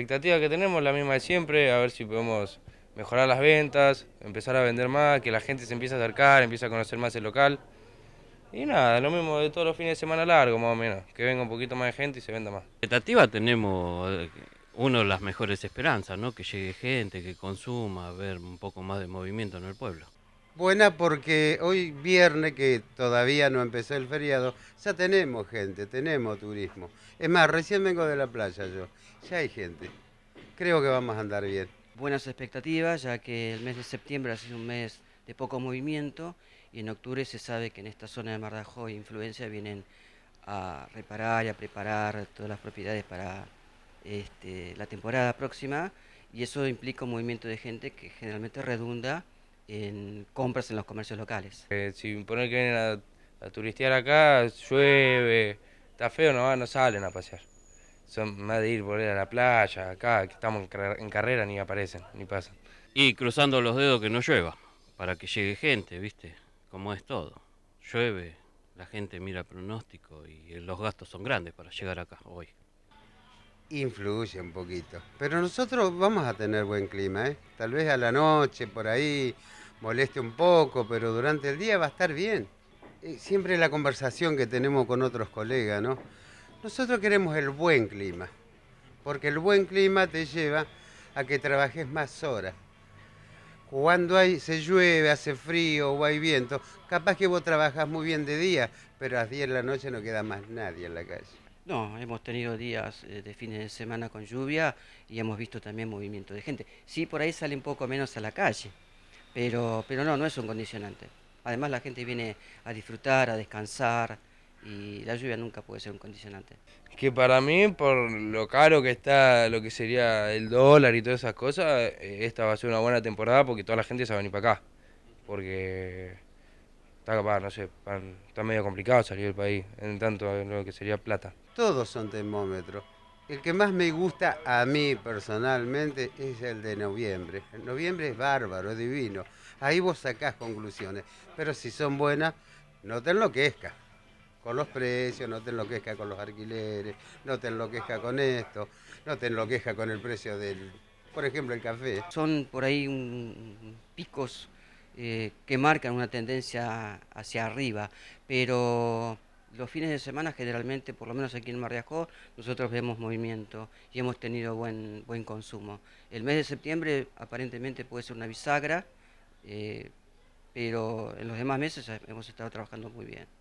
expectativa que tenemos la misma de siempre, a ver si podemos mejorar las ventas, empezar a vender más, que la gente se empiece a acercar, empiece a conocer más el local. Y nada, lo mismo de todos los fines de semana largo, más o menos, que venga un poquito más de gente y se venda más. Expectativa tenemos eh, una de las mejores esperanzas, Que llegue gente, que consuma, ver un poco más de movimiento en el pueblo buena porque hoy viernes, que todavía no empezó el feriado, ya tenemos gente, tenemos turismo. Es más, recién vengo de la playa yo, ya hay gente. Creo que vamos a andar bien. Buenas expectativas, ya que el mes de septiembre ha sido un mes de poco movimiento y en octubre se sabe que en esta zona de mardajo y influencia vienen a reparar y a preparar todas las propiedades para este, la temporada próxima y eso implica un movimiento de gente que generalmente redunda en compras en los comercios locales. Eh, si poner que vienen a, turistear acá, llueve, está feo, no, no salen a pasear. Son más de ir por a la playa, acá, que estamos en, carrera, ni aparecen, ni pasan. Y cruzando los dedos que no llueva, para que llegue gente, ¿viste? Como es todo. Llueve, la gente mira pronóstico y eh, los gastos son grandes para llegar acá hoy. Influye un poquito. Pero nosotros vamos a tener buen clima, ¿eh? Tal vez a la noche, por ahí, moleste un poco, pero durante el día va a estar bien. Eh, siempre la conversación que tenemos con otros colegas, ¿no? Nosotros queremos el buen clima, porque el buen clima te lleva a que trabajes más horas. Cuando hay, se llueve, hace frío o hay viento, capaz que vos trabajás muy bien de día, pero a las 10 de la noche no queda más nadie en la calle. No, hemos tenido días eh, de fines de semana con lluvia y hemos visto también movimiento de gente. Sí, por ahí sale un poco menos a la calle. Pero, pero no, no es un condicionante. Además la gente viene a disfrutar, a descansar y la lluvia nunca puede ser un condicionante. Que para mí, por lo caro que está lo que sería el dólar y todas esas cosas, eh, esta va a ser una buena temporada porque toda la gente se va a venir para acá. Porque está no sé, medio complicado salir del país, en tanto lo que sería plata. Todos son termómetros. El que más me gusta a mí personalmente es el de noviembre. noviembre es bárbaro, es divino. Ahí vos sacás conclusiones. Pero si son buenas, no te enloquezcas con los precios, no te enloquezca con los alquileres, no te enloquezca con esto, no te enloquezca con el precio del, por ejemplo, el café. Son por ahí picos eh, que marcan una tendencia hacia arriba, pero los fines de semana generalmente, por lo menos aquí en Marriasco, nosotros vemos movimiento y hemos tenido buen, buen consumo. El mes de septiembre aparentemente puede ser una bisagra, eh, pero en los demás meses eh, hemos estado trabajando muy bien.